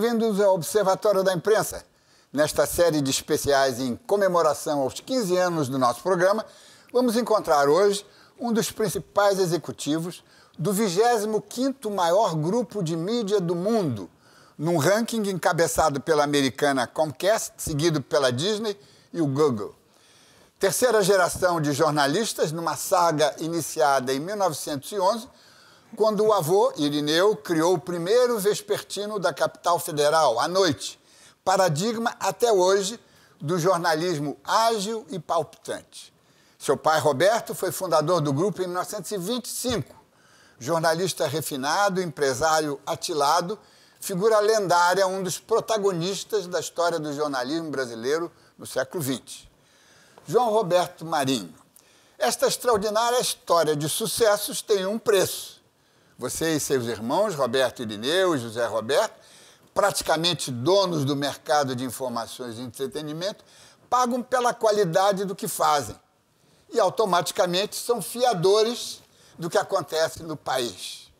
Bem-vindos ao Observatório da Imprensa. Nesta série de especiais em comemoração aos 15 anos do nosso programa, vamos encontrar hoje um dos principais executivos do 25º maior grupo de mídia do mundo, num ranking encabeçado pela americana Comcast, seguido pela Disney e o Google. Terceira geração de jornalistas numa saga iniciada em 1911 quando o avô, Irineu, criou o primeiro vespertino da capital federal, à noite, paradigma até hoje do jornalismo ágil e palpitante. Seu pai, Roberto, foi fundador do grupo em 1925. Jornalista refinado, empresário atilado, figura lendária, um dos protagonistas da história do jornalismo brasileiro no século XX. João Roberto Marinho. Esta extraordinária história de sucessos tem um preço. Você e seus irmãos, Roberto Irineu e José Roberto, praticamente donos do mercado de informações e entretenimento, pagam pela qualidade do que fazem e automaticamente são fiadores do que acontece no país.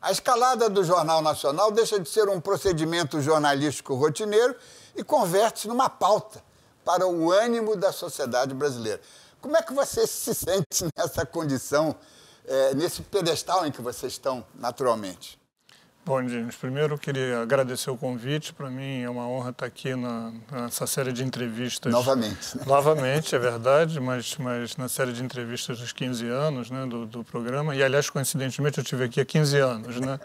A escalada do Jornal Nacional deixa de ser um procedimento jornalístico rotineiro e converte-se numa pauta para o ânimo da sociedade brasileira. Como é que você se sente nessa condição é, nesse pedestal em que vocês estão naturalmente? Bom, Dinos, primeiro eu queria agradecer o convite. Para mim é uma honra estar aqui na, nessa série de entrevistas. Novamente. Né? Novamente, é verdade, mas, mas na série de entrevistas dos 15 anos né, do, do programa. E, aliás, coincidentemente, eu estive aqui há 15 anos. Né?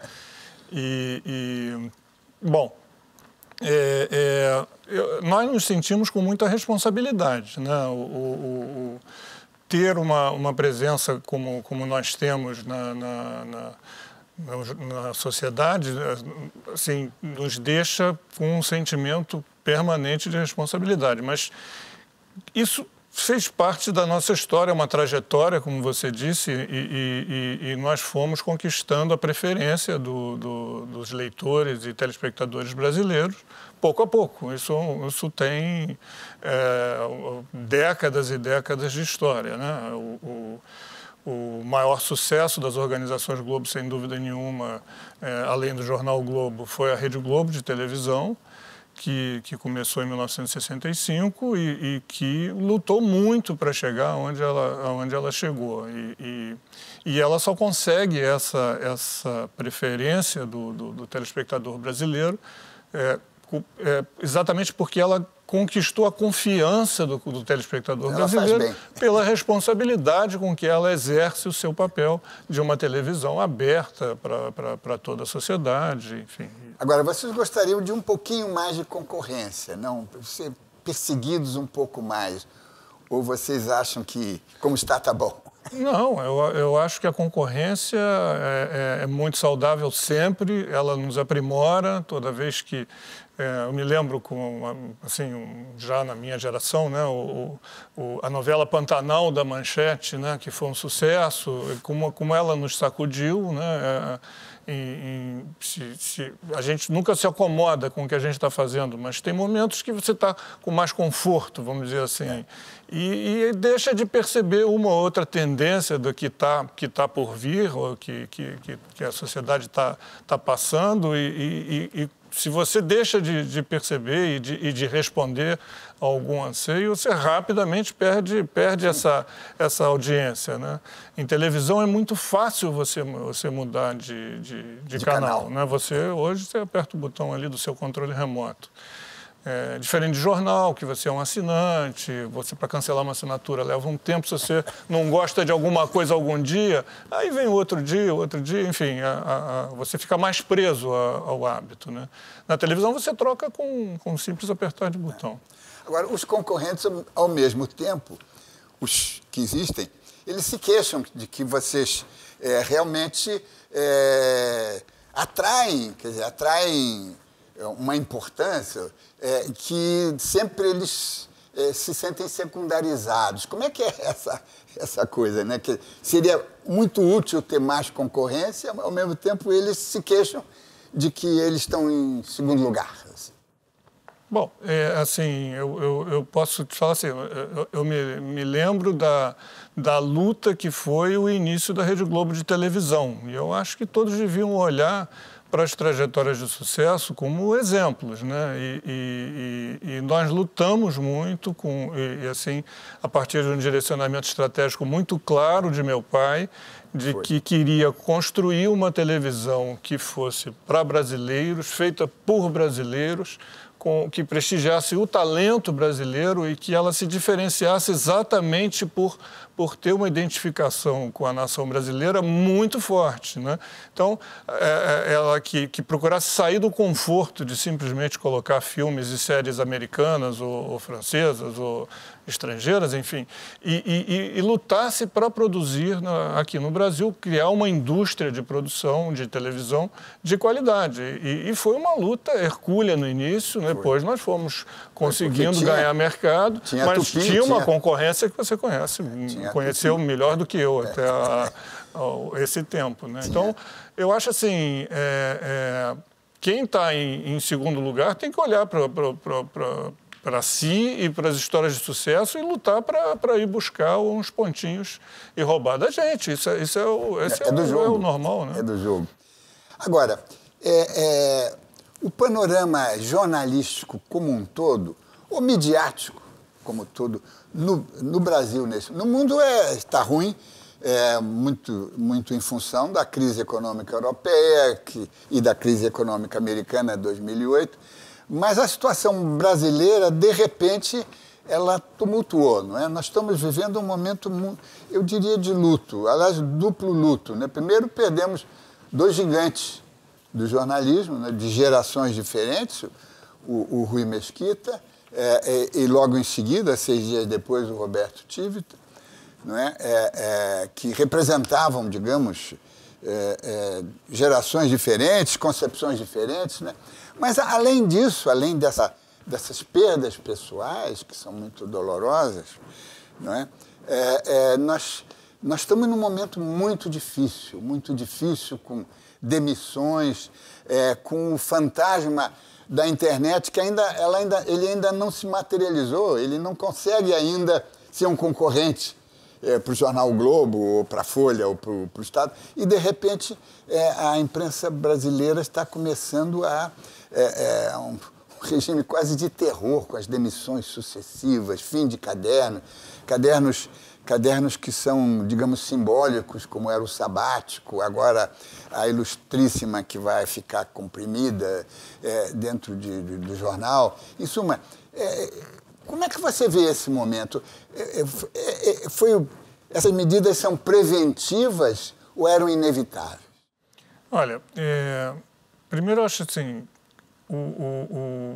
E, e bom, é, é, eu, nós nos sentimos com muita responsabilidade. Né? o, o, o ter uma, uma presença como, como nós temos na, na, na na sociedade assim, nos deixa com um sentimento permanente de responsabilidade. Mas isso fez parte da nossa história, é uma trajetória, como você disse, e, e, e nós fomos conquistando a preferência do, do, dos leitores e telespectadores brasileiros pouco a pouco. Isso, isso tem é, décadas e décadas de história. Né? O, o, o, maior sucesso das organizações Globo, sem dúvida nenhuma, é, além do jornal Globo, foi a Rede Globo de televisão. Que, que, começou em 1965 e, e que lutou muito para chegar onde ela, onde ela chegou. E, e, e, ela só consegue essa, essa preferência do, do, do telespectador brasileiro é, é, exatamente porque ela conquistou a confiança do, do telespectador ela brasileiro pela responsabilidade com que ela exerce o seu papel de uma televisão aberta para toda a sociedade, enfim. Agora, vocês gostariam de um pouquinho mais de concorrência, não? Ser perseguidos um pouco mais. Ou vocês acham que, como está, está bom? Não, eu, eu acho que a concorrência é, é, é, muito saudável sempre, ela nos aprimora toda vez que. É, eu me lembro, com, assim, já na minha geração, né, o, o, a novela Pantanal da Manchete, né, que foi um sucesso, como, como ela nos sacudiu. Né, é, se, se, a gente nunca se acomoda com o que a gente está fazendo, mas tem momentos que você está com mais conforto, vamos dizer assim, é. e, e, deixa de perceber uma ou outra tendência do que está que tá por vir, ou que, que, que a sociedade está tá passando, e, e se você deixa de, de perceber e de, e de, responder algum anseio, você rapidamente perde, perde essa, essa audiência. Né? Em televisão é muito fácil você, você mudar de, de, de, de canal. canal. Né? Você, hoje você aperta o botão ali do seu controle remoto. É, diferente de jornal, que você é um assinante, você para cancelar uma assinatura leva um tempo, se você não gosta de alguma coisa algum dia, aí vem outro dia, outro dia, enfim, a, a, você fica mais preso a, ao hábito. Né? Na televisão você troca com, com um simples apertar de botão. É. Agora, os concorrentes, ao mesmo tempo, os que existem, eles se queixam de que vocês é, realmente é, atraem, quer dizer, atraem é, uma importância é, que sempre eles é, se sentem secundarizados. Como é que é essa, essa coisa? Né? Que seria muito útil ter mais concorrência, mas ao mesmo tempo eles se queixam de que eles estão em segundo lugar. Assim. Bom, é, assim, eu, eu, eu, posso te falar assim, eu, eu me, me, lembro da, da luta que foi o início da Rede Globo de televisão. E eu acho que todos deviam olhar para as trajetórias de sucesso como exemplos, né? E, e, e nós lutamos muito com, e, e, assim, a partir de um direcionamento estratégico muito claro de meu pai, de Foi. que queria construir uma televisão que fosse para brasileiros, feita por brasileiros, com, que prestigiasse o talento brasileiro e que ela se diferenciasse exatamente por, por ter uma identificação com a nação brasileira muito forte. Né? Então, é, é ela que, que procurasse sair do conforto de simplesmente colocar filmes e séries americanas ou, ou francesas ou estrangeiras, enfim, e, e, e lutasse para produzir na, aqui no Brasil, criar uma indústria de produção de televisão de qualidade. E, e foi uma luta hercúlea no início, depois né? nós fomos conseguindo tinha, ganhar mercado, tinha mas tupi, tinha uma tinha... concorrência que você conhece, conheceu tupi. melhor do que eu é. até a, a, esse tempo. Né? Então, eu acho assim. É, é, quem está em, em, segundo lugar tem que olhar para para si e para as histórias de sucesso e lutar para ir buscar uns pontinhos e roubar da gente. Isso, é, isso é, o, é, é, é, do o, jogo. é o normal, né? É do jogo. Agora, é, é o panorama jornalístico como um todo, ou midiático como todo, no, no Brasil, nesse, no mundo é, está ruim, é, muito, muito em função da crise econômica europeia que, e da crise econômica americana de 2008 mas a situação brasileira, de repente, ela tumultuou, não é? Nós estamos vivendo um momento, eu diria, de luto, aliás, duplo luto. Né? Primeiro, perdemos dois gigantes do jornalismo, né? de gerações diferentes, o, o Rui Mesquita é, é e, logo em seguida, seis dias depois, o Roberto Tivita, não é? é? é que representavam, digamos, é, gerações diferentes, concepções diferentes, né? Mas, além disso, além dessa, dessas perdas pessoais, que são muito dolorosas, não é? é, é nós, nós estamos num momento muito difícil muito difícil com demissões, é, com o fantasma da internet que ainda, ela ainda, ele ainda não se materializou, ele não consegue ainda ser um concorrente é, para o jornal Globo, ou para a Folha, ou para o Estado. E, de repente, é, a imprensa brasileira está começando a é, é um, regime quase de terror com as demissões sucessivas, fim de caderno, cadernos, cadernos que são, digamos, simbólicos, como era o sabático, agora a ilustríssima que vai ficar comprimida é, dentro de, de, do jornal. Em suma, é, como é que você vê esse momento? É, é, é, é foi, essas medidas são preventivas ou eram inevitáveis? Olha, primeiro eu acho assim, um, um,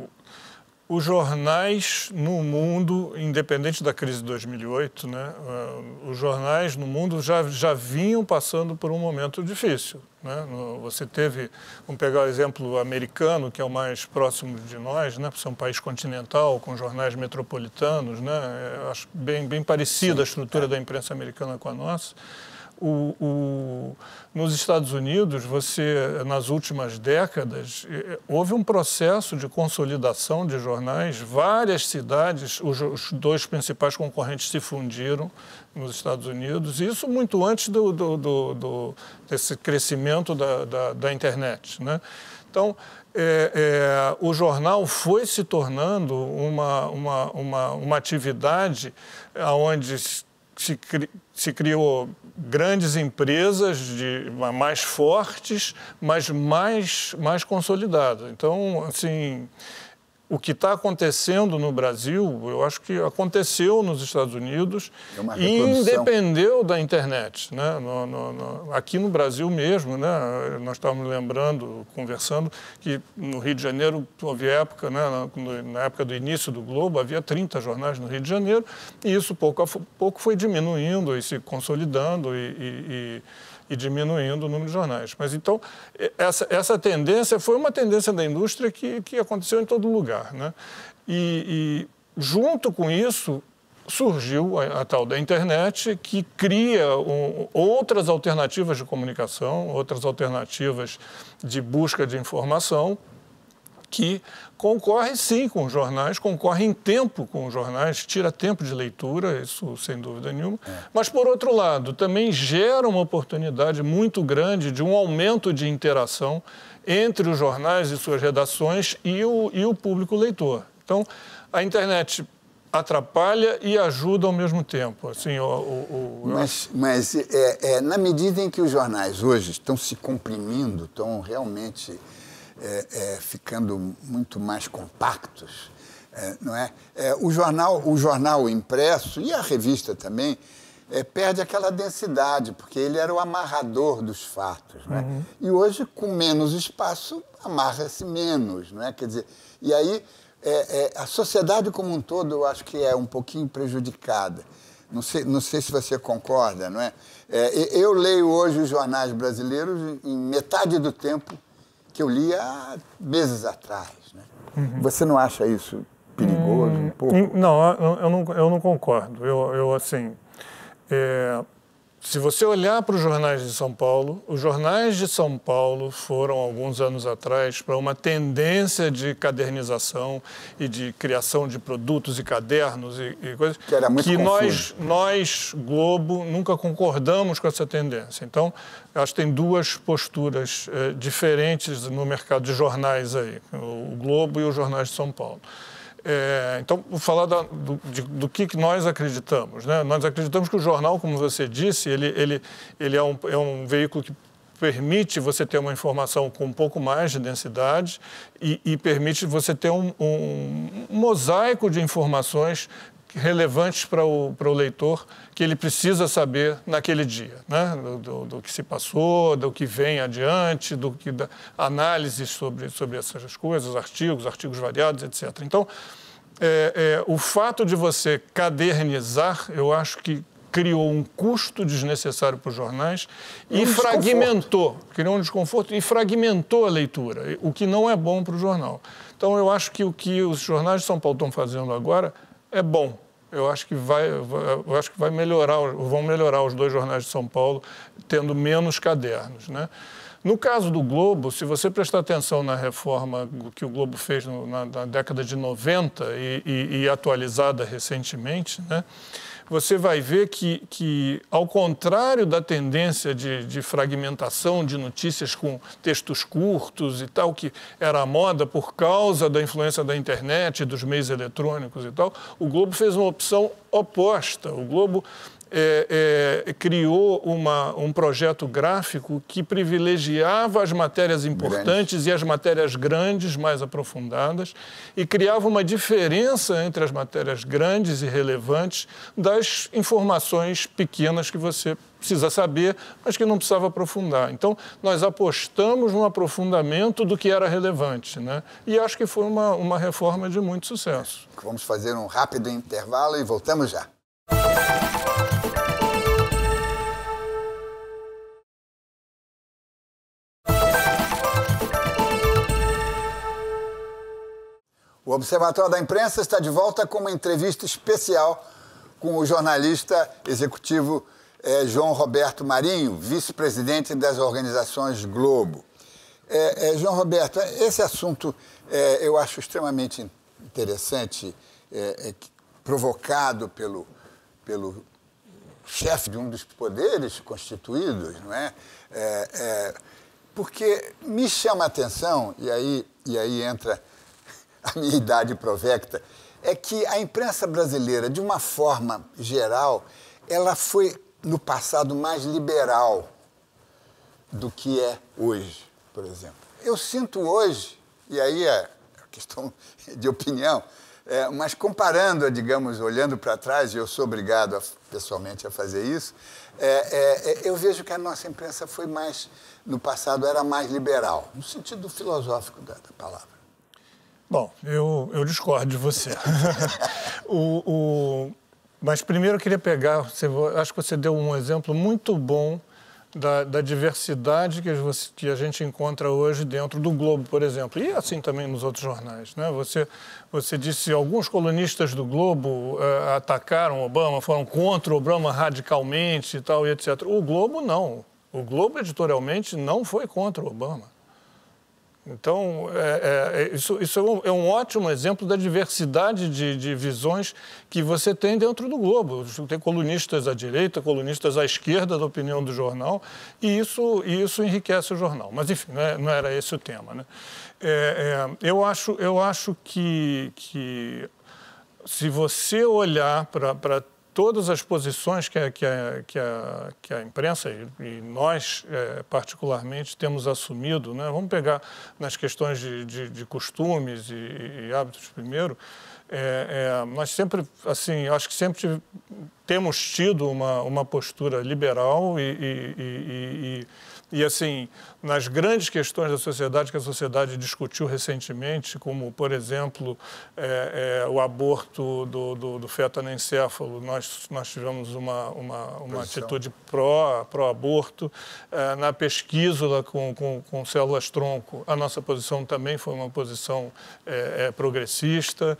os jornais no mundo, independente da crise de 2008, né, ah, os jornais no mundo já, já vinham passando por um momento difícil. Né? Você teve, vamos pegar o exemplo americano, que é o mais próximo de nós, né, por ser um país continental, com jornais metropolitanos, né, é, acho bem, bem parecida Sim, a estrutura é. da imprensa americana com a nossa. O, o, nos Estados Unidos, você, nas últimas décadas, houve um processo de consolidação de jornais. Várias cidades, os, os dois principais concorrentes se fundiram nos Estados Unidos. Isso muito antes do, do, do, do desse crescimento da, da, da internet. Né? Então, é, é, o jornal foi se tornando uma, uma, uma, uma atividade onde se, cri, se criou grandes empresas de, mais fortes, mas mais, mais consolidadas. Então, assim, o que está acontecendo no Brasil, eu acho que aconteceu nos Estados Unidos é e independeu da internet. Né? No, no, no, aqui no Brasil mesmo, né? nós estávamos lembrando, conversando, que no Rio de Janeiro houve época, né? na, na, época do início do Globo, havia 30 jornais no Rio de Janeiro, e isso pouco a pouco foi diminuindo e se consolidando e, e, e e diminuindo o número de jornais. Mas então, essa, essa tendência foi uma tendência da indústria que, que aconteceu em todo lugar. Né? E, e junto com isso, surgiu a, a, tal da internet, que cria um, outras alternativas de comunicação, outras alternativas de busca de informação que concorre sim com os jornais, concorre em tempo com os jornais, tira tempo de leitura, isso sem dúvida nenhuma. É. Mas, por outro lado, também gera uma oportunidade muito grande de um aumento de interação entre os jornais e suas redações e o, e o público leitor. Então, a internet atrapalha e ajuda ao mesmo tempo. Assim, o, o, o... Mas, mas é, é, na medida em que os jornais hoje estão se comprimindo, estão realmente é, é, ficando muito mais compactos, é, não é? é? o, jornal, o jornal impresso e a revista também é, perde aquela densidade, porque ele era o amarrador dos fatos. né? uhum. E hoje, com menos espaço, amarra-se menos. Não é? Quer dizer, e aí a sociedade como um todo, eu acho que é um pouquinho prejudicada. Não sei, não sei se você concorda, não é? é? Eu leio hoje os jornais brasileiros em metade do tempo que eu li há meses atrás. Né? Uhum. Você não acha isso perigoso? Hum, um pouco? Hum, não, eu, não, eu não concordo. Eu, eu assim. É se você olhar para os jornais de São Paulo, os jornais de São Paulo foram, alguns anos atrás, para uma tendência de cadernização e de criação de produtos e cadernos e, e coisas. Que era muito que nós, nós, Globo, nunca concordamos com essa tendência. Então, acho que tem duas posturas eh, diferentes no mercado de jornais aí: o Globo e os jornais de São Paulo. É, então, vou falar da, do, de, do que nós acreditamos. Né? Nós acreditamos que o jornal, como você disse, ele, ele, ele é, um, é um veículo que permite você ter uma informação com um pouco mais de densidade e, e permite você ter um, um, um, mosaico de informações relevantes para o, para o leitor que ele precisa saber naquele dia, né? do, do, do que se passou, do que vem adiante, do que da, análises sobre, sobre essas coisas, artigos, artigos variados, etc. Então, é, é, o fato de você cadernizar, eu acho que criou um custo desnecessário para os jornais é e um fragmentou, criou um desconforto e fragmentou a leitura, o que não é bom para o jornal. Então, eu acho que o que os jornais de São Paulo estão fazendo agora é bom. Eu acho que vai, eu acho que vai melhorar, vão melhorar os dois jornais de São Paulo tendo menos cadernos, né? No caso do Globo, se você prestar atenção na reforma que o Globo fez na, na década de 90 e, e, e atualizada recentemente, né? você vai ver que, que ao contrário da tendência de, de fragmentação de notícias com textos curtos e tal, que era a moda por causa da influência da internet, dos meios eletrônicos e tal, o Globo fez uma opção oposta. O Globo é, é, criou uma, um projeto gráfico que privilegiava as matérias importantes grandes. e as matérias grandes mais aprofundadas e criava uma diferença entre as matérias grandes e relevantes das informações pequenas que você precisa saber, mas que não precisava aprofundar. Então, nós apostamos no aprofundamento do que era relevante. Né? E acho que foi uma, uma reforma de muito sucesso. Vamos fazer um rápido intervalo e voltamos já. O Observatório da Imprensa está de volta com uma entrevista especial com o jornalista executivo eh, João Roberto Marinho, vice-presidente das organizações Globo. É, é, João Roberto, esse assunto é, eu acho extremamente interessante, provocado pelo pelo chefe de um dos poderes constituídos, não é? é, é porque me chama a atenção, e aí, e aí entra a minha idade provecta, é que a imprensa brasileira, de uma forma geral, ela foi no passado mais liberal do que é hoje, por exemplo. Eu sinto hoje, e aí é questão de opinião, é, mas comparando, digamos, olhando para trás, e eu sou obrigado a, pessoalmente a fazer isso, é, é, é, eu vejo que a nossa imprensa foi mais, no passado, era mais liberal, no sentido filosófico da, da palavra. Bom, eu, eu discordo de você. o, o, mas primeiro eu queria pegar, você, acho que você deu um exemplo muito bom da, da diversidade que, você, que, a gente encontra hoje dentro do Globo, por exemplo, e assim também nos outros jornais. Né? Você, você disse alguns colunistas do Globo uh, atacaram Obama, foram contra Obama radicalmente e tal, e etc. O Globo não. O Globo, editorialmente, não foi contra Obama. Então, é, é, é, isso, isso é um, é, um, ótimo exemplo da diversidade de, de, visões que você tem dentro do Globo. Tem colunistas à direita, colunistas à esquerda da opinião do jornal, e isso, isso enriquece o jornal. Mas, enfim, não, é, não era esse o tema. Né? É, eu, acho, eu acho que, que se você olhar para todas as posições que a, que a, que a, que a imprensa e, nós, é, particularmente, temos assumido. Né? Vamos pegar nas questões de, de, de costumes e, e, hábitos primeiro. É, é, nós sempre, assim, acho que sempre temos tido uma, uma postura liberal e, e, e, assim, nas grandes questões da sociedade que a sociedade discutiu recentemente, como, por exemplo, é, é, o aborto do, do, do, feto anencefalo. Nós, nós tivemos uma, uma, uma é. atitude pró-aborto. Pró é, na pesquisa com, com, com células-tronco, a nossa posição também foi uma posição é, é, progressista.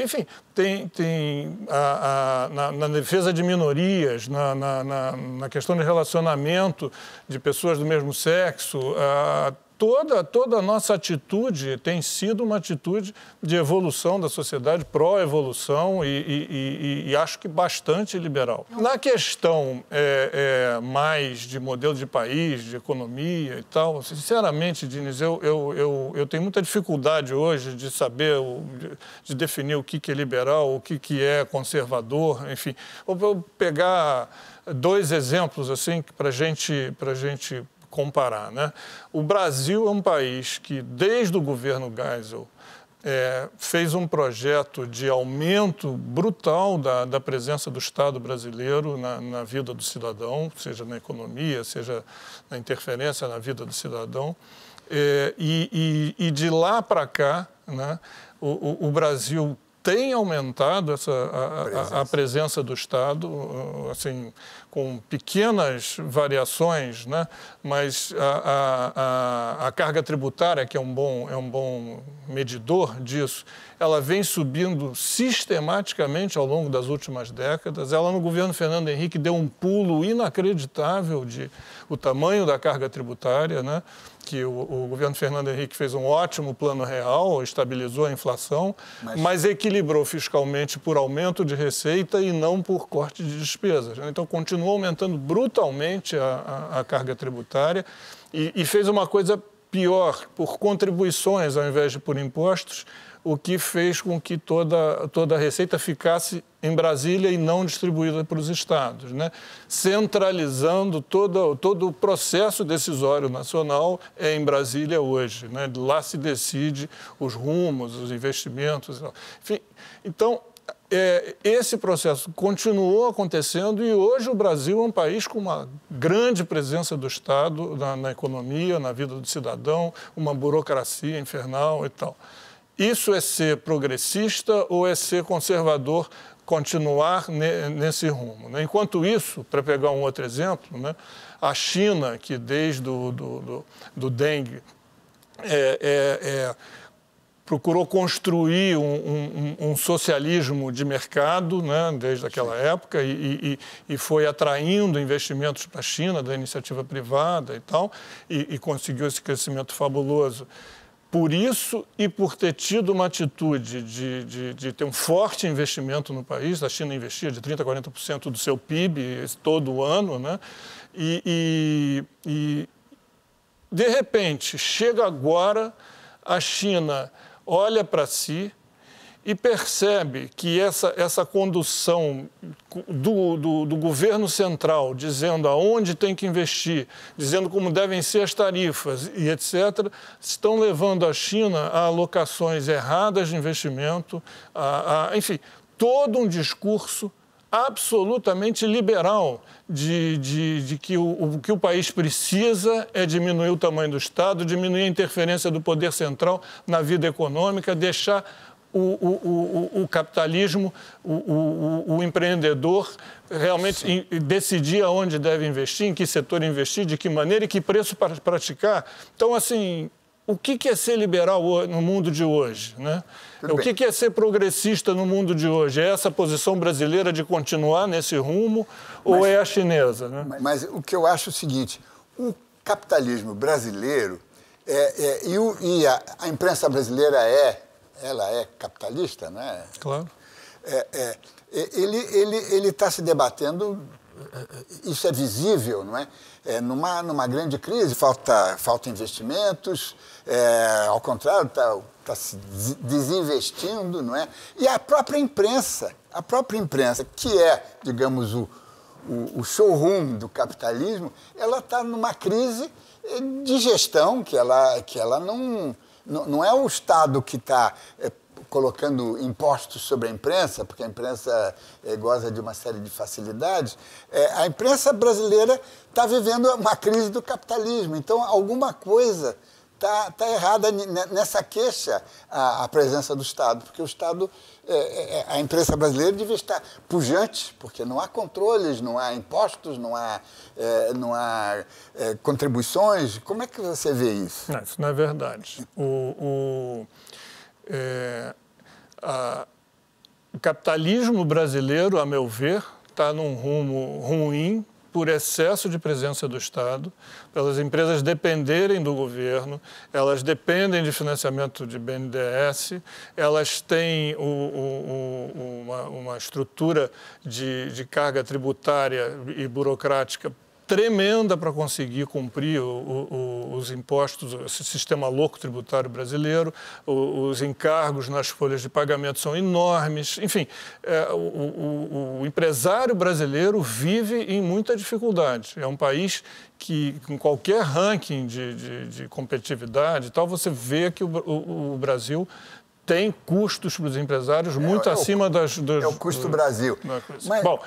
enfim, tem, tem a, a, na, na, defesa de minorias, na, na, na questão de relacionamento de pessoas do mesmo sexo, complexo. Ah, toda, toda a nossa atitude tem sido uma atitude de evolução da sociedade, pró-evolução e, e, e, e, acho que bastante liberal. Na questão é, é, mais de modelo de país, de economia e tal, sinceramente, Diniz, eu, eu, eu, eu tenho muita dificuldade hoje de saber, de, definir o que, é liberal, o que, que é conservador, enfim. vou pegar dois exemplos assim para gente, a gente comparar. Né? O Brasil é um país que, desde o governo Geisel, é, fez um projeto de aumento brutal da, da presença do Estado brasileiro na, na, vida do cidadão, seja na economia, seja na interferência na vida do cidadão. É, e, e, e, de lá para cá, né, o, o, o Brasil tem aumentado essa, a, presença. A, a, presença do Estado, uh, assim, com pequenas variações, né? mas a, a, a carga tributária, que é um, bom, é um bom medidor disso, ela vem subindo sistematicamente ao longo das últimas décadas. Ela, no governo Fernando Henrique, deu um pulo inacreditável de o tamanho da carga tributária, né? que o, o, governo Fernando Henrique fez um ótimo plano real, estabilizou a inflação, mas... mas equilibrou fiscalmente por aumento de receita e não por corte de despesas. Né? Então, continuou aumentando brutalmente a, a, a carga tributária e, e fez uma coisa pior, por contribuições ao invés de por impostos, o que fez com que toda, toda a receita ficasse em Brasília e não distribuída para os estados, né? centralizando todo, todo o processo decisório nacional é em Brasília hoje. Né? Lá se decide os rumos, os investimentos. Enfim, então, é, esse processo continuou acontecendo e hoje o Brasil é um país com uma grande presença do Estado na, na economia, na vida do cidadão, uma burocracia infernal e tal. Isso é ser progressista ou é ser conservador continuar nesse rumo. Né? Enquanto isso, para pegar um outro exemplo, né, a China, que desde do, do, do, do dengue é, é, é, procurou construir um, um, um, socialismo de mercado né, desde aquela Sim. época e, e, e, foi atraindo investimentos para a China da iniciativa privada e tal, e, e conseguiu esse crescimento fabuloso por isso e por ter tido uma atitude de, de, de, ter um forte investimento no país, a China investia de 30% a 40% do seu PIB todo ano, né? E, e, e, de repente, chega agora, a China olha para si, e percebe que essa, essa condução do, do, do, governo central, dizendo aonde tem que investir, dizendo como devem ser as tarifas e etc., estão levando a China a alocações erradas de investimento, a, a enfim, todo um discurso absolutamente liberal de, de, de que o, o, que o país precisa é diminuir o tamanho do Estado, diminuir a interferência do poder central na vida econômica, deixar o, o, o, o capitalismo, o, empreendedor realmente decidir aonde deve investir, em que setor investir, de que maneira e que preço para praticar. Então, assim, o que, é ser liberal no mundo de hoje? Né? o que, que é ser progressista no mundo de hoje? É essa posição brasileira de continuar nesse rumo mas, ou é a chinesa? Né? Mas, mas o que eu acho é o seguinte: o capitalismo brasileiro é, é, e, o, e a, a imprensa brasileira é ela é capitalista, não é? Claro. É, é, ele está ele, ele tá se debatendo, é, é, isso é visível, não é? é? numa, numa grande crise, falta, falta investimentos, é, ao contrário, está tá se desinvestindo, não é? E a própria imprensa, a própria imprensa, que é, digamos, o, o, o showroom do capitalismo, ela está numa crise de gestão que ela, que ela não não, não é o Estado que está é, eh, colocando impostos sobre a imprensa, porque a imprensa é, goza de uma série de facilidades, é, a imprensa brasileira está vivendo uma crise do capitalismo. Então, alguma coisa está tá errada nessa queixa a, a, presença do Estado, porque o Estado, é, é, é, a imprensa brasileira devia estar pujante, porque não há controles, não há impostos, não há, é, não há é, contribuições. Como é que você vê isso? Não, isso não é verdade. O, o, é, a, o capitalismo brasileiro, a meu ver, está num rumo ruim por excesso de presença do Estado, pelas empresas dependerem do governo, elas dependem de financiamento de BNDES, elas têm o, o, o, uma, uma, estrutura de, de carga tributária e burocrática tremenda para conseguir cumprir o, o, os impostos, esse sistema louco tributário brasileiro, o, os encargos nas folhas de pagamento são enormes. Enfim, é, o, empresário brasileiro vive em muita dificuldade. É um país que, com qualquer ranking de, de, de competitividade e tal, você vê que o Brasil tem custos para os empresários é, muito é, é acima o, das, das, É o custo do Brasil. Mas, Bom,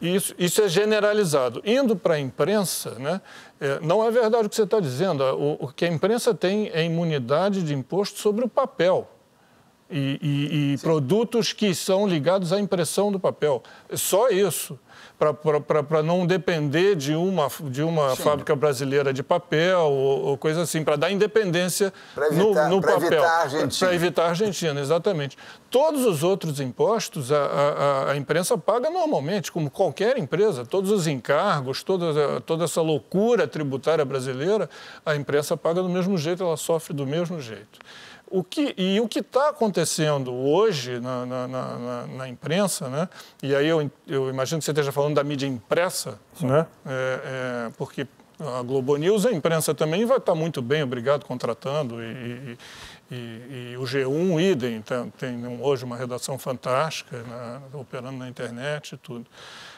isso, isso é generalizado. Indo para a imprensa, né, é, não é verdade o que você está dizendo. O, o que a imprensa tem é imunidade de imposto sobre o papel e, e, e produtos que são ligados à impressão do papel. Só isso para não depender de uma, de uma fábrica brasileira de papel ou, ou coisa assim, para dar independência evitar, no, no pra papel. Para evitar a Argentina. exatamente. Todos os outros impostos a, a, a, imprensa paga normalmente, como qualquer empresa. Todos os encargos, toda, toda essa loucura tributária brasileira, a imprensa paga do mesmo jeito, ela sofre do mesmo jeito. O que, e o que está acontecendo hoje na, na, na, na, imprensa, né? e aí eu, eu imagino que você esteja falando da mídia impressa, né? É, é, porque a Globo News, a imprensa também vai estar tá muito bem, obrigado, contratando, e, e, e, e o G1, idem, tá, tem hoje uma redação fantástica, né, operando na internet e tudo.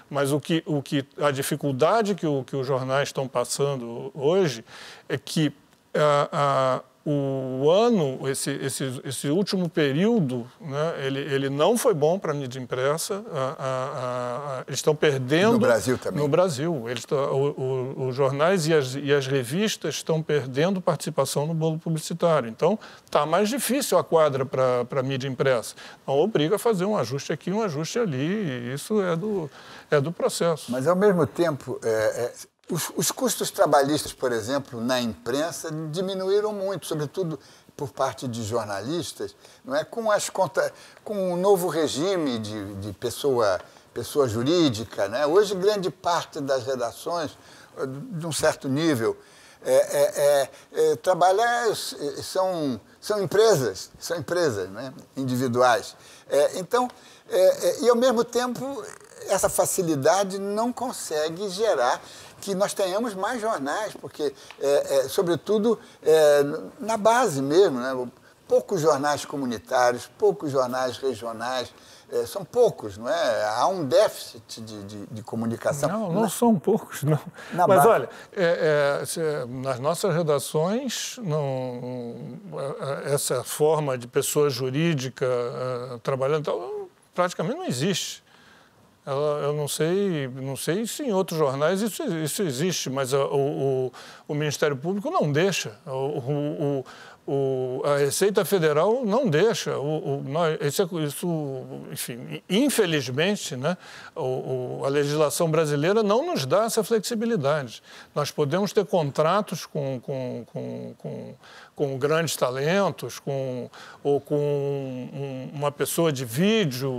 Mas o que, o que, a dificuldade que, o, que os jornais estão passando hoje é que a, a o ano, esse, esse, esse último período, né, ele, ele não foi bom para a mídia impressa. A, a, a, eles estão perdendo. No Brasil também. No Brasil. Eles o, o, os jornais e as, e as revistas estão perdendo participação no bolo publicitário. Então, está mais difícil a quadra para a mídia impressa. Então, obriga a fazer um ajuste aqui, um ajuste ali. isso é do, é do processo. Mas, ao mesmo tempo, é, é os, os, custos trabalhistas, por exemplo, na imprensa diminuíram muito, sobretudo por parte de jornalistas, não é com as conta, com o um novo regime de, de pessoa pessoa jurídica, né? Hoje grande parte das redações de um certo nível é, é, é, é são são empresas, são empresas, né? Individuais. É, então é, e ao mesmo tempo essa facilidade não consegue gerar que nós tenhamos mais jornais, porque, é, é, sobretudo, é, na base mesmo, né? poucos jornais comunitários, poucos jornais regionais, é, são poucos, não é? Há um déficit de, de, de comunicação. Não, não na... são poucos, não. Na Mas base. olha, é, é, se, nas nossas redações, não, é, é, essa forma de pessoa jurídica é, trabalhando então, praticamente não existe. Eu, não sei, não sei se em outros jornais isso, isso existe, mas o, o, o Ministério Público não deixa. O, o, a Receita Federal não deixa. Nós, isso, é, isso, enfim, infelizmente, né, a legislação brasileira não nos dá essa flexibilidade. Nós podemos ter contratos com, com, com, com com grandes talentos, com, ou com um, uma pessoa de vídeo,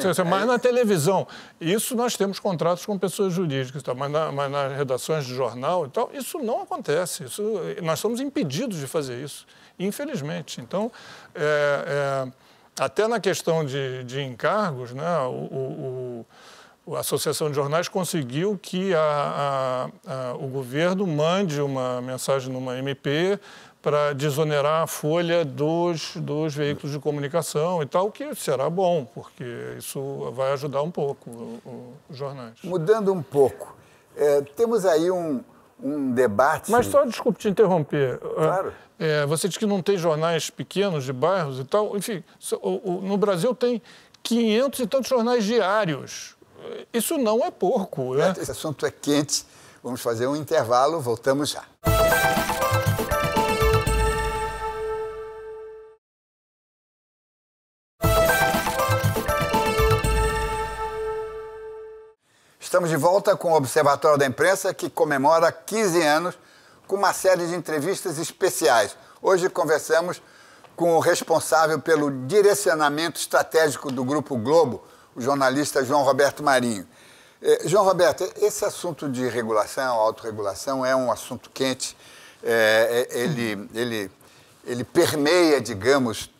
Sim, assim, é... mas na televisão. Isso nós temos contratos com pessoas jurídicas, tá? mas, na, mas nas redações de jornal e tal, isso não acontece. Isso, nós somos impedidos de fazer isso, infelizmente. Então, é, é, até na questão de, de encargos, né, o, o, o, a Associação de Jornais conseguiu que a, a, a, o governo mande uma mensagem numa MP para desonerar a folha dos, dos veículos de comunicação e tal, que será bom, porque isso vai ajudar um pouco os jornais. Mudando um pouco, é, temos aí um, um debate. Mas só desculpe te interromper. Ah, claro. É, você diz que não tem jornais pequenos de bairros e tal. Enfim, no Brasil tem 500 e tantos jornais diários. Isso não é pouco. Né? Esse assunto é quente. Vamos fazer um intervalo, voltamos já. Estamos de volta com o Observatório da Imprensa, que comemora 15 anos, com uma série de entrevistas especiais. Hoje conversamos com o responsável pelo direcionamento estratégico do Grupo Globo, o jornalista João Roberto Marinho. Eh, João Roberto, esse assunto de regulação, autorregulação, é um assunto quente. Eh, eh, ele, ele, ele permeia, digamos,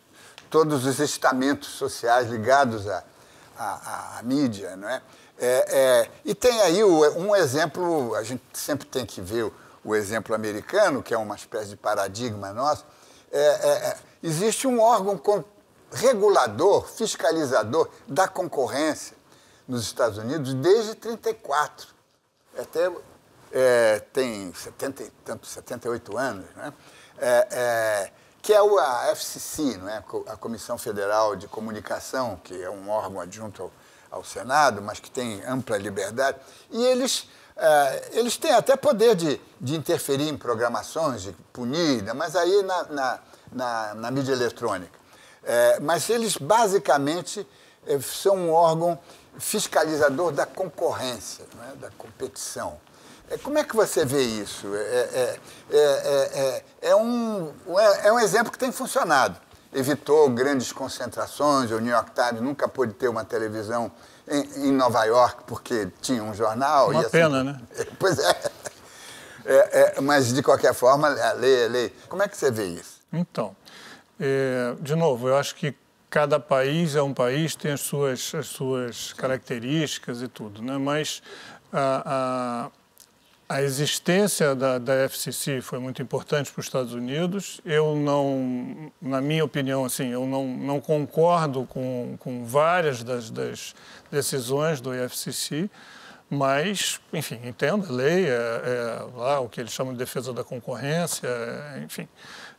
todos os estamentos sociais ligados à, à mídia, não é? É, é, e tem aí um exemplo, a gente sempre tem que ver o, o exemplo americano, que é uma espécie de paradigma nosso. É, é, é, existe um órgão com, regulador, fiscalizador da concorrência nos Estados Unidos desde 1934. É até tem 70, tanto, 78 anos, né? que é a FCC, não é? a Comissão Federal de Comunicação, que é um órgão adjunto ao ao Senado, mas que tem ampla liberdade, e eles, eh, eles têm até poder de, de interferir em programações, de punir, mas aí na, na, na, na mídia eletrônica. Eh, mas eles, basicamente, eh, são um órgão fiscalizador da concorrência, é? da competição. Como é que você vê isso? É, é, é, é, um, é, é um exemplo que tem funcionado evitou grandes concentrações. O New York Times nunca pôde ter uma televisão em, em Nova York porque tinha um jornal. Uma assim, pena, né? Pois é. É, é. Mas, de qualquer forma, a lei é lei. Como é que você vê isso? Então, é, de novo, eu acho que cada país é um país, tem as suas, as suas características e tudo, né? mas a, a a existência da, da FCC foi muito importante para os Estados Unidos. Eu não, na minha opinião, assim, eu não, não concordo com, com várias das, das decisões do IFCC, mas, enfim, entendo a lei, é, é, lá, o que eles chamam de defesa da concorrência, é, enfim.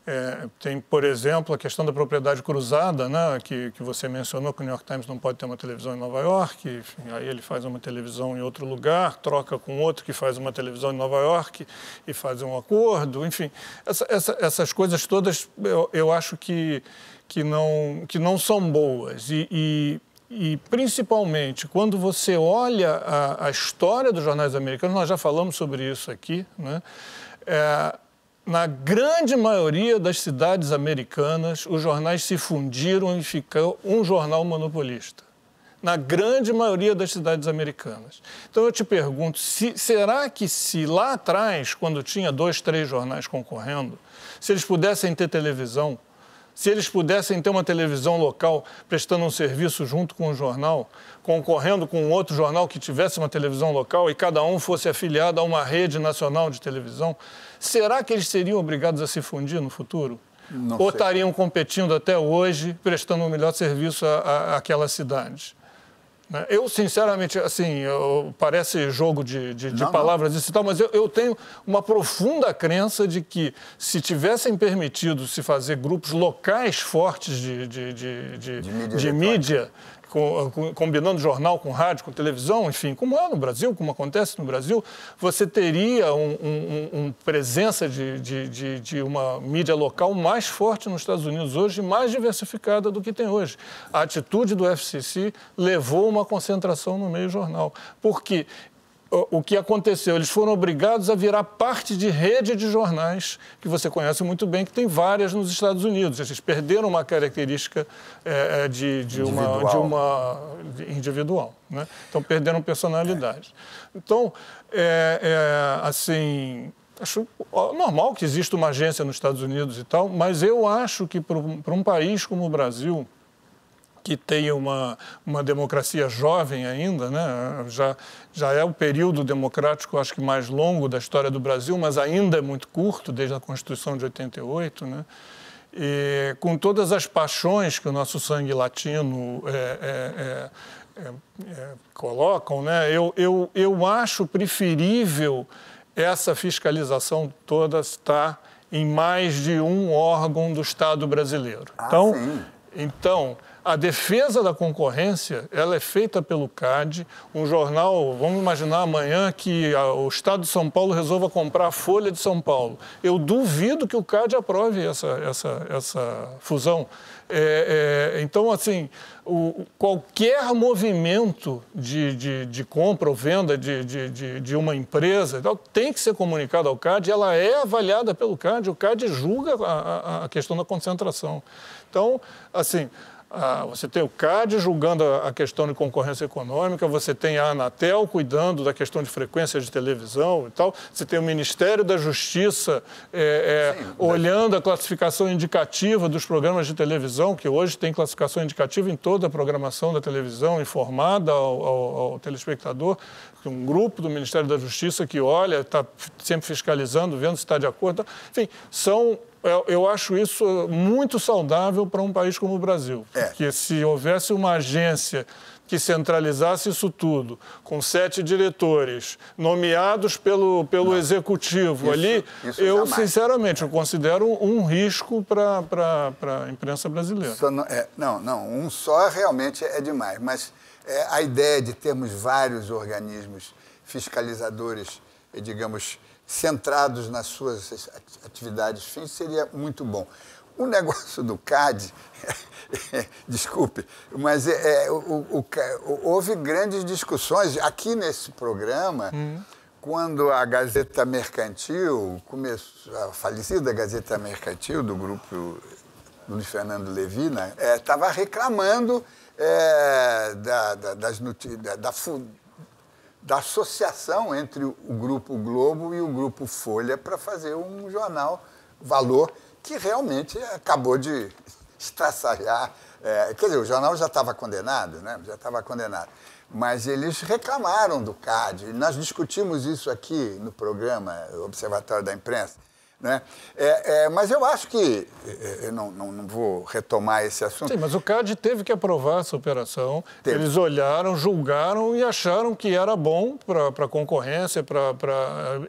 É, tem, por exemplo, a questão da propriedade cruzada, né, que, que você mencionou, que o New York Times não pode ter uma televisão em Nova York, enfim, aí ele faz uma televisão em outro lugar, troca com outro que faz uma televisão em Nova York e faz um acordo, enfim. Essa, essa, essas coisas todas eu, eu acho que, que, não, que não são boas. e, e e principalmente quando você olha a, a, história dos jornais americanos, nós já falamos sobre isso aqui, né? É, na grande maioria das cidades americanas, os jornais se fundiram e ficou um jornal monopolista. Na grande maioria das cidades americanas. Então eu te pergunto: se, será que se lá atrás, quando tinha dois, três jornais concorrendo, se eles pudessem ter televisão, se eles pudessem ter uma televisão local prestando um serviço junto com o um jornal, concorrendo com outro jornal que tivesse uma televisão local e cada um fosse afiliado a uma rede nacional de televisão, será que eles seriam obrigados a se fundir no futuro? Não Ou sei. estariam competindo até hoje, prestando o um melhor serviço àquela cidade? Né? Eu, sinceramente, assim, eu, parece jogo de, de, de não, palavras e tal, mas eu, eu, tenho uma profunda crença de que se tivessem permitido se fazer grupos locais fortes de, de mídia, com, com, combinando jornal com rádio, com televisão, enfim, como é no Brasil, como acontece no Brasil, você teria uma um, um presença de, de, de, de, uma mídia local mais forte nos Estados Unidos hoje, mais diversificada do que tem hoje. A atitude do FCC levou uma concentração no meio jornal, porque o que aconteceu? Eles foram obrigados a virar parte de rede de jornais, que você conhece muito bem, que tem várias nos Estados Unidos. Eles perderam uma característica é, é de, de, individual. Uma, de uma de individual. Né? Então, perderam personalidade. Então, é. Então, é, assim, acho normal que exista uma agência nos Estados Unidos e tal, mas eu acho que para um país como o Brasil, que tem uma, uma democracia jovem ainda, né? já, já é o período democrático, acho que mais longo da história do Brasil, mas ainda é muito curto, desde a Constituição de 88, né? E com todas as paixões que o nosso sangue latino é é, é, é, é, colocam, né? eu, eu, eu acho preferível essa fiscalização toda estar em mais de um órgão do Estado brasileiro. Ah, então, sim. então a defesa da concorrência ela é feita pelo CAD, um jornal, vamos imaginar amanhã que o Estado de São Paulo resolva comprar a Folha de São Paulo. Eu duvido que o CAD aprove essa, essa, essa fusão. É, é, então, assim, o, qualquer movimento de, de, de, compra ou venda de, de, de uma empresa então tem que ser comunicado ao CAD, ela é avaliada pelo CAD, o CAD julga a, a, a questão da concentração. Então, assim, ah, você tem o CAD julgando a, a questão de concorrência econômica, você tem a Anatel cuidando da questão de frequência de televisão e tal, você tem o Ministério da Justiça é, é, Sim, olhando né? a classificação indicativa dos programas de televisão, que hoje tem classificação indicativa em toda a programação da televisão, informada ao, ao, ao telespectador um grupo do Ministério da Justiça que olha, está sempre fiscalizando, vendo se está de acordo. Enfim, são eu, é, eu acho isso muito saudável para um país como o Brasil. É. Porque se houvesse uma agência que centralizasse isso tudo, com sete diretores, nomeados pelo, pelo executivo isso, ali, isso eu, jamais. sinceramente, eu considero um risco para a imprensa brasileira. Não, é, não, não, um só realmente é demais, mas é, a ideia de termos vários organismos fiscalizadores, digamos, centrados nas suas atividades fins, seria muito bom. O negócio do CAD, desculpe, mas é, é o, o, o, houve grandes discussões aqui nesse programa. Hum. Quando a Gazeta Mercantil, começou, a falecida Gazeta Mercantil, do grupo Luiz Fernando Levina, né, estava é, reclamando é, da, da, das da, da, da associação entre o Grupo Globo e o Grupo Folha para fazer um jornal Valor que realmente acabou de estraçalhar. É, quer dizer, o jornal já estava condenado, né? já estava condenado. Mas eles reclamaram do CAD. Nós discutimos isso aqui no programa Observatório da Imprensa. Né? É, é, mas eu acho que. É, é, eu não, não, não, vou retomar esse assunto. Sim, mas o CAD teve que aprovar essa operação. Teve. Eles olharam, julgaram e acharam que era bom para a concorrência pra, pra,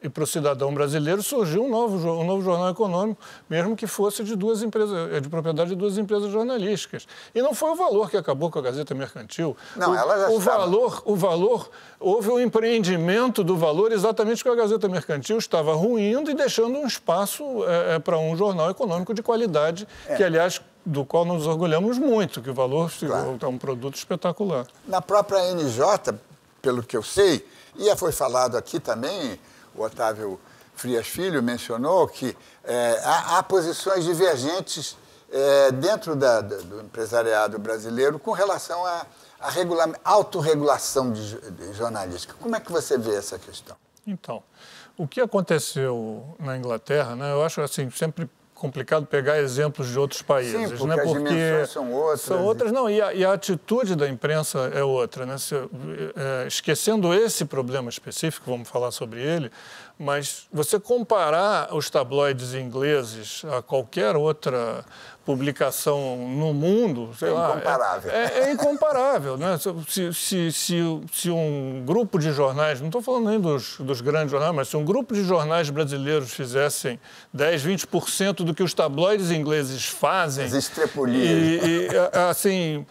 e para o cidadão brasileiro. Surgiu um novo, um novo jornal econômico, mesmo que fosse de duas empresas, é, de propriedade de duas empresas jornalísticas. E não foi o valor que acabou com a Gazeta Mercantil. Não, o, ela já o valor, o valor, houve o um empreendimento do valor exatamente que a Gazeta Mercantil estava ruindo e deixando um espaço espaço é, é para um jornal econômico de qualidade, é. que, aliás, do qual nos orgulhamos muito, que o valor claro. é um produto espetacular. Na própria NJ, pelo que eu sei, e foi falado aqui também, o Otávio Frias Filho mencionou que é, há, há, posições divergentes é, dentro da, do empresariado brasileiro com relação à a, a autorregulação de, de jornalística. Como é que você vê essa questão? Então, o que aconteceu na Inglaterra, né, eu acho assim, sempre complicado pegar exemplos de outros países, Sim, porque né? Porque são outras. São outras, não, e a, e a, atitude da imprensa é outra, né? Se, é, esquecendo esse problema específico, vamos falar sobre ele, mas você comparar os tabloides ingleses a qualquer outra publicação no mundo, sei é lá, incomparável. É, é, incomparável, né? Se, se, se, se, um grupo de jornais, não estou falando nem dos, dos grandes jornais, mas se um grupo de jornais brasileiros fizessem 10, 20% do que os tabloides ingleses fazem... As E, e assim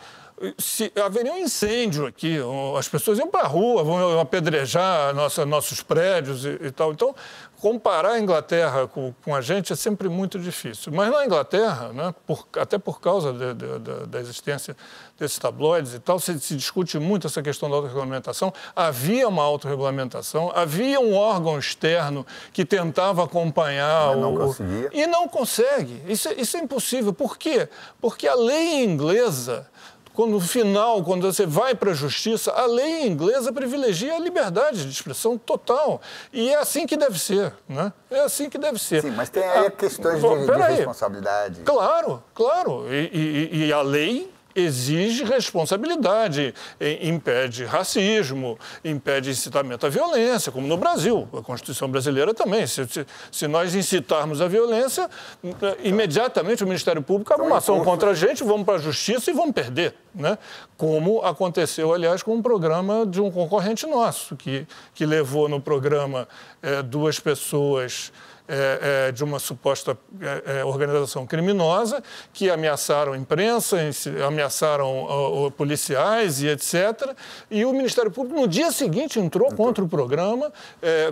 se haveria um incêndio aqui, as pessoas iam para a rua, vão apedrejar nossa, nossos prédios e, e, tal. Então, comparar a Inglaterra com, com, a gente é sempre muito difícil. Mas na Inglaterra, né, por, até por causa de, de, de, da existência desses tabloides e tal, se, se discute muito essa questão da autorregulamentação. Havia uma autorregulamentação, havia um órgão externo que tentava acompanhar... Mas não o, conseguia. E não consegue. Isso, é, isso é impossível. Por quê? Porque a lei inglesa quando no final, quando você vai para a justiça, a lei inglesa privilegia a liberdade de expressão total. E é assim que deve ser, né? É assim que deve ser. Sim, mas tem aí a, ah, questões de, de responsabilidade. Claro, claro. E, e, e a lei exige responsabilidade, impede racismo, impede incitamento à violência, como no Brasil, a Constituição brasileira também. Se, se, se nós incitarmos a violência, então, imediatamente o Ministério Público abre uma ação contra a gente, vamos para a justiça e vamos perder. Né? Como aconteceu, aliás, com um programa de um concorrente nosso, que, que levou no programa é, duas pessoas. É, é, de uma suposta é, organização criminosa que ameaçaram a imprensa, ameaçaram policiais e etc. E o Ministério Público, no dia seguinte, entrou contra o programa,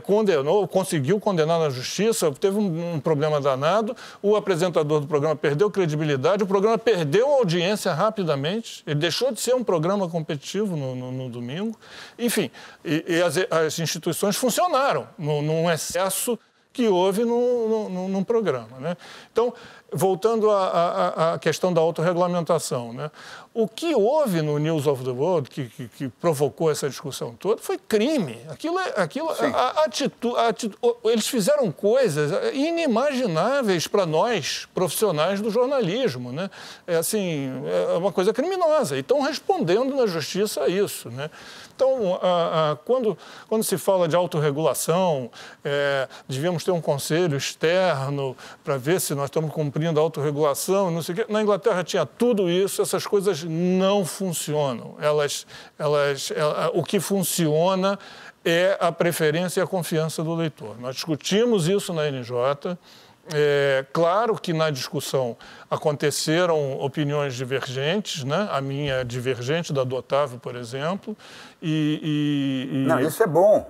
condenou, conseguiu condenar na justiça, teve um, problema danado. O apresentador do programa perdeu credibilidade, o programa perdeu audiência rapidamente, ele deixou de ser um programa competitivo no, no, no domingo. Enfim, e, e as, as, instituições funcionaram num excesso que houve num, num, num programa. Né? Então, voltando à, à, à, questão da autorregulamentação, né? o que houve no News of the World, que, que, que provocou essa discussão toda, foi crime. Aquilo, é, aquilo a, a atitu, a atitu, eles fizeram coisas inimagináveis para nós, profissionais do jornalismo. Né? É, assim, é uma coisa criminosa. E estão respondendo na justiça a isso. Né? Então, a, ah, a, ah, quando, quando se fala de autorregulação, é, devíamos ter um conselho externo para ver se nós estamos cumprindo a autorregulação, não sei o quê. Na Inglaterra tinha tudo isso, essas coisas não funcionam. Elas, elas, ela, é, o que funciona é a preferência e a confiança do leitor. Nós discutimos isso na NJ, é, claro que na discussão aconteceram opiniões divergentes, né? a minha é divergente da do Otávio, por exemplo. E, e, e... Não, isso é bom.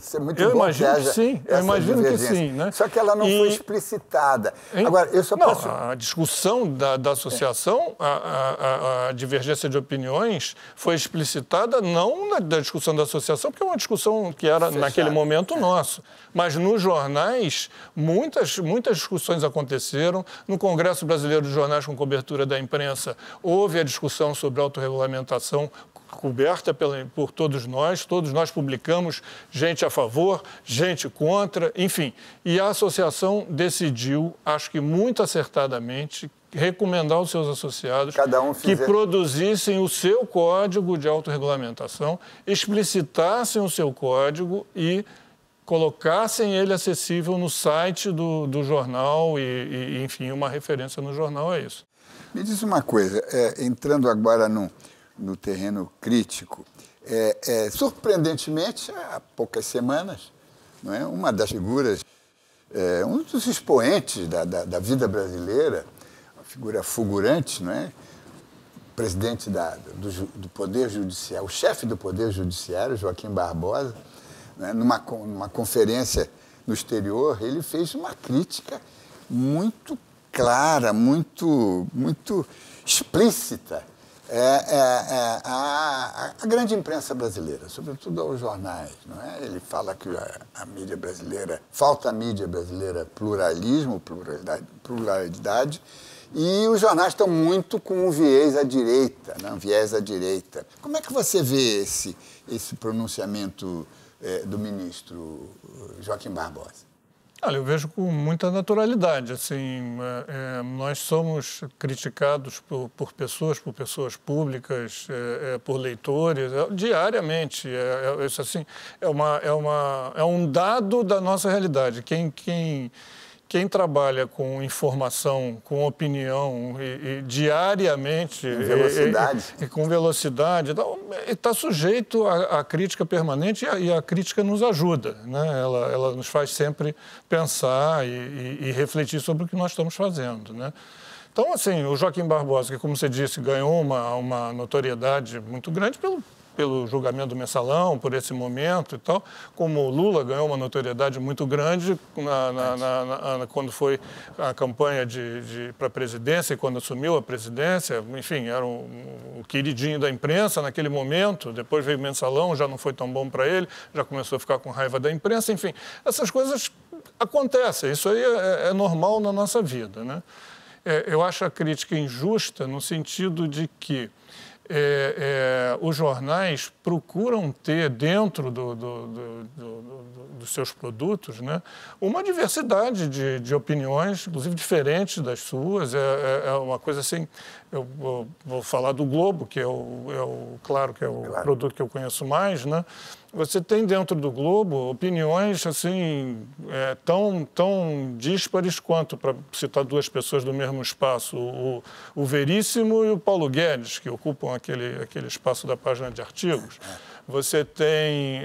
Isso é muito eu bom imagino que, sim, eu imagino que sim. Né? Só que ela não e... foi explicitada. Hein? Agora, eu só não, posso... A discussão da, da associação, é. a, a, a, divergência de opiniões, foi explicitada não na da discussão da associação, porque é uma discussão que era, Fechado. naquele momento, é. nosso. Mas nos jornais, muitas, muitas discussões aconteceram. No Congresso Brasileiro de Jornais com Cobertura da Imprensa, houve a discussão sobre autorregulamentação coberta por todos nós, todos nós publicamos gente a favor, gente contra, enfim. E a associação decidiu, acho que muito acertadamente, recomendar aos seus associados um fizer... que produzissem o seu código de autorregulamentação, explicitassem o seu código e colocassem ele acessível no site do, do jornal e, e, enfim, uma referência no jornal é isso. Me diz uma coisa, é, entrando agora num... No no terreno crítico. É, é, surpreendentemente, há poucas semanas, não é, uma das figuras, é, um dos expoentes da, da, da, vida brasileira, uma figura fulgurante, não é, presidente da, do, do Poder Judiciário, o chefe do Poder Judiciário, Joaquim Barbosa, é, numa, numa conferência no exterior, ele fez uma crítica muito clara, muito, muito explícita é, é, é. a, a, grande imprensa brasileira, sobretudo aos jornais. Não é? Ele fala que a, a mídia brasileira, falta a mídia brasileira pluralismo, pluralidade, pluralidade e os jornais estão muito com um viés à direita, né? viés à direita. Como é que você vê esse, esse pronunciamento é, do ministro eh, Joaquim Barbosa? Olha, eu vejo com muita naturalidade. Assim, é, é, nós somos criticados por, por, pessoas, por pessoas públicas, é, é, por leitores, é, diariamente. É, isso assim é, uma, é, uma, é um dado da nossa realidade. Quem, quem quem trabalha com informação, com opinião e, e diariamente velocidade. E, e, com velocidade, está então, sujeito à, à, crítica permanente e a, e a, crítica nos ajuda, né? Ela, ela nos faz sempre pensar e, refletir sobre o que nós estamos fazendo, né? Então, assim, o Joaquim Barbosa, que, como você disse, ganhou uma, uma notoriedade muito grande pelo pelo julgamento do mensalão, por esse momento e tal, como o Lula ganhou uma notoriedade muito grande na, na, na, quando foi a campanha de, de para a presidência e quando assumiu a presidência, enfim, era o, queridinho da imprensa naquele momento, depois veio o mensalão, já não foi tão bom para ele, já começou a ficar com raiva da imprensa, enfim, essas coisas acontecem, isso aí é, é normal na nossa vida, né? É, eu acho a crítica injusta no sentido de que é, é, os jornais procuram ter dentro do, do, do, dos seus produtos, né, uma diversidade de, de opiniões, inclusive diferentes das suas. É, é, é uma coisa assim. Eu, eu, vou falar do Globo, que é o, é o claro que é o claro. produto que eu conheço mais, né? Você tem dentro do Globo opiniões assim é, tão tão díspares quanto para citar duas pessoas do mesmo espaço, o, o Veríssimo e o Paulo Guedes, que ocupam aquele aquele espaço da página de artigos. É, é você tem é,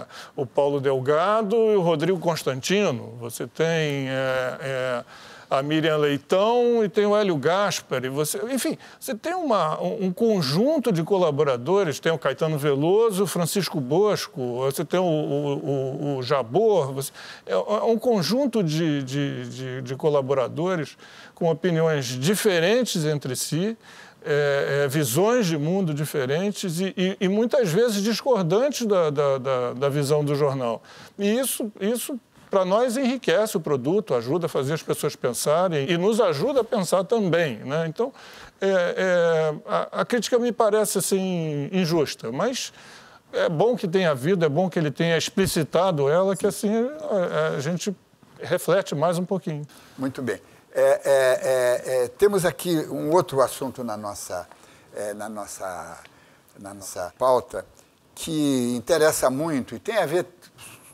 é, o Paulo Delgado e o Rodrigo Constantino, você tem é, é a Miriam Leitão e tem o Hélio Gaspar, e você, enfim, você tem uma, um conjunto de colaboradores, tem o Caetano Veloso, o Francisco Bosco, você tem o, o, o Jabor, você, é, é um conjunto de, de, de, de colaboradores com opiniões diferentes entre si, é, é, visões de mundo diferentes e, e, e muitas vezes discordantes da, da, da, da, visão do jornal. E isso, isso para nós, enriquece o produto, ajuda a fazer as pessoas pensarem e nos ajuda a pensar também. Né? Então, é, é, a, a crítica me parece assim, injusta, mas é bom que tenha havido, é bom que ele tenha explicitado ela, que assim a, a gente reflete mais um pouquinho. Muito bem. É, é, é, é, temos aqui um outro assunto na nossa, é, na, nossa, na nossa pauta que interessa muito e tem a ver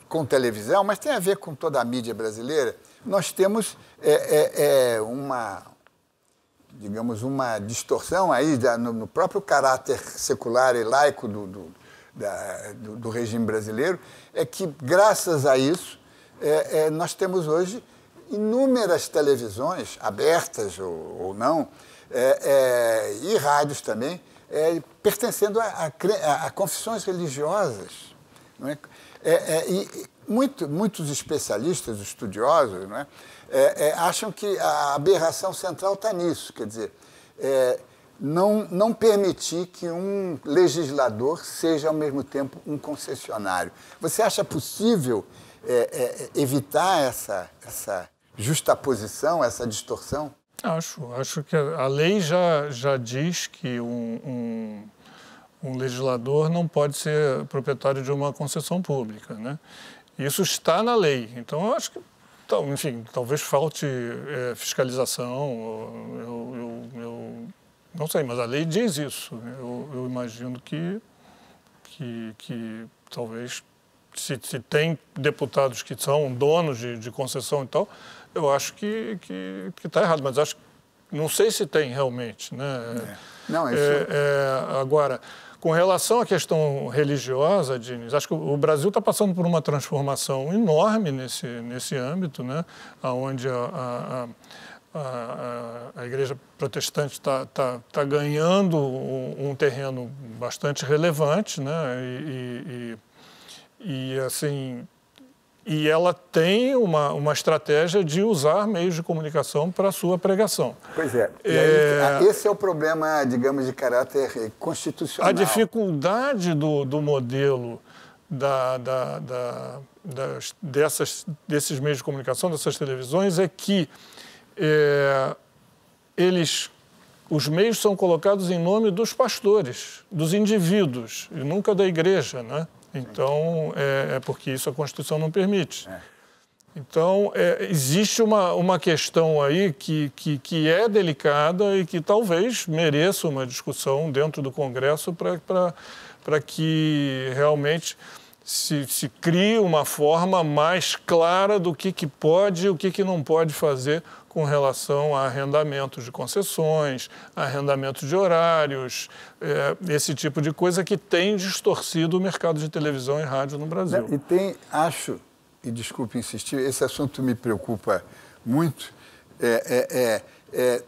com televisão, mas tem a ver com toda a mídia brasileira. Nós temos é, uma, digamos, uma distorção aí da, no, no, próprio caráter secular e laico do, do, da, do, do regime brasileiro, é que, graças a isso, nós temos hoje inúmeras televisões, abertas ou, ou não, é, é, e rádios também, é, pertencendo a, a, a, confissões religiosas. É? É, é, e muito, muitos especialistas, estudiosos, acham que a aberração central está nisso, quer dizer, não, não permitir que um legislador seja ao mesmo tempo um concessionário. Você acha possível é, é, evitar essa, essa justaposição, essa distorção? Acho, acho que a lei já, já diz que um, um, um legislador não pode ser proprietário de uma concessão pública, né? Isso está na lei, então eu acho que então, enfim, talvez falte é, fiscalização. Eu, eu, eu, não sei, mas a lei diz isso. Né? Eu, eu imagino que, que, que talvez, se, se, tem deputados que são donos de, de concessão e tal, eu acho que está errado, mas acho não sei se tem realmente, né? É. Não, isso... é, é, agora, com relação à questão religiosa, Diniz, acho que o Brasil está passando por uma transformação enorme nesse, nesse âmbito, né? onde a, a, a, a igreja protestante está tá, tá ganhando um, um, terreno bastante relevante, né? e, e, e, e assim, e ela tem uma, uma estratégia de usar meios de comunicação para a sua pregação. Pois é. é... Aí, esse é o problema, digamos, de caráter eh, constitucional. A dificuldade do, do modelo da, da, da, das, dessas, desses meios de comunicação, dessas televisões, é que é, eles os meios são colocados em nome dos pastores, dos indivíduos, e nunca da igreja, né? Então, é, é porque isso a Constituição não permite. É. Então, é, existe uma, uma questão aí que, que, que, é delicada e que talvez mereça uma discussão dentro do Congresso para que realmente se, se crie uma forma mais clara do que, que pode e o que, que não pode fazer com relação a arrendamentos de concessões, arrendamentos de horários, é, esse tipo de coisa que tem distorcido o mercado de televisão e rádio no Brasil. Né, e tem, acho, e desculpe insistir, esse assunto me preocupa muito, é, é, é, é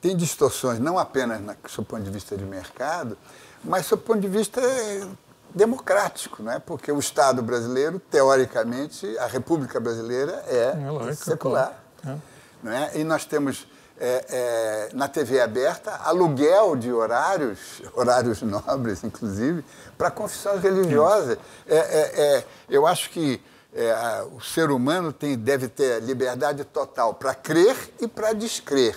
tem distorções não apenas do seu ponto de vista de mercado, mas do ponto de vista é, democrático, é? porque o Estado brasileiro, teoricamente, a República Brasileira é, é lógico, secular. Claro. É. Né? E nós temos é, é, na TV aberta aluguel de horários, horários nobres, inclusive, para confissões religiosas. É, é, é eu acho que é, a, o ser humano tem, deve ter liberdade total para crer e para descrer.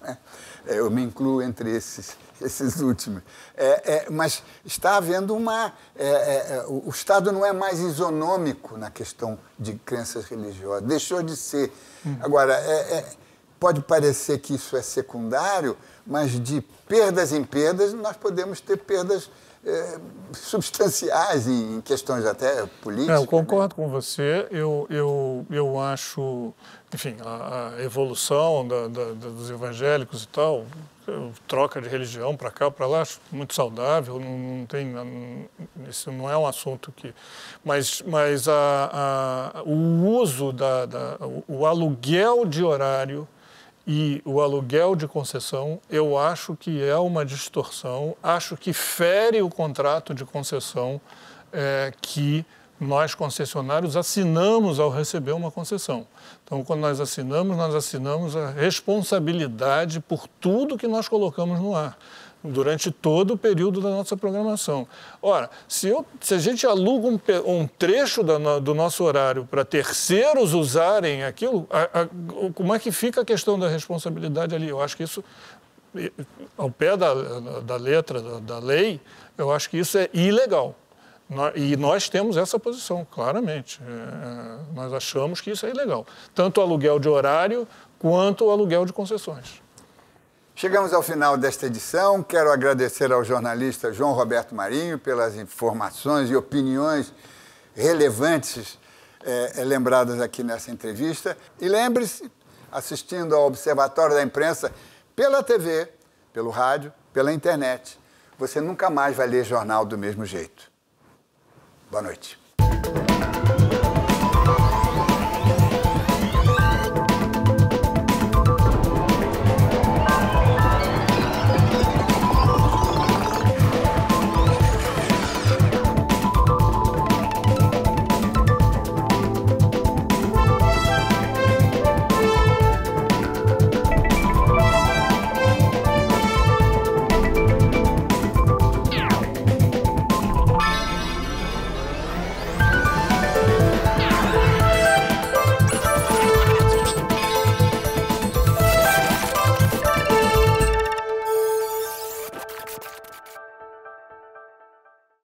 Né? Eu me incluo entre esses esses últimos. É, é, mas está havendo uma. É, é, é o Estado não é mais isonômico na questão de crenças religiosas, deixou de ser. Hum. Agora, é, pode parecer que isso é secundário, mas de perdas em perdas, nós podemos ter perdas substanciais em, em, questões até políticas. eu né? concordo né? com você. Eu, eu, eu acho, enfim, a, a evolução da, da, dos evangélicos e tal, troca de religião para cá para lá acho muito saudável não, não tem não, isso não é um assunto que mas mas a, a o uso da, da o, o, aluguel de horário e o aluguel de concessão eu acho que é uma distorção acho que fere o contrato de concessão é, que nós concessionários assinamos ao receber uma concessão então, quando nós assinamos, nós assinamos a responsabilidade por tudo que nós colocamos no ar durante todo o período da nossa programação. Ora, se, eu, se a gente aluga um, um trecho da, do nosso horário para terceiros usarem aquilo, a, a, como é que fica a questão da responsabilidade ali? Eu acho que isso, ao pé da, da letra da, da lei, eu acho que isso é ilegal. E nós temos essa posição, claramente. É, é, nós achamos que isso é ilegal. Tanto o aluguel de horário quanto o aluguel de concessões. Chegamos ao final desta edição. Quero agradecer ao jornalista João Roberto Marinho pelas informações e opiniões relevantes é, é lembradas aqui nessa entrevista. E lembre-se, assistindo ao Observatório da Imprensa pela TV, pelo rádio, pela internet, você nunca mais vai ler jornal do mesmo jeito. Boa noite.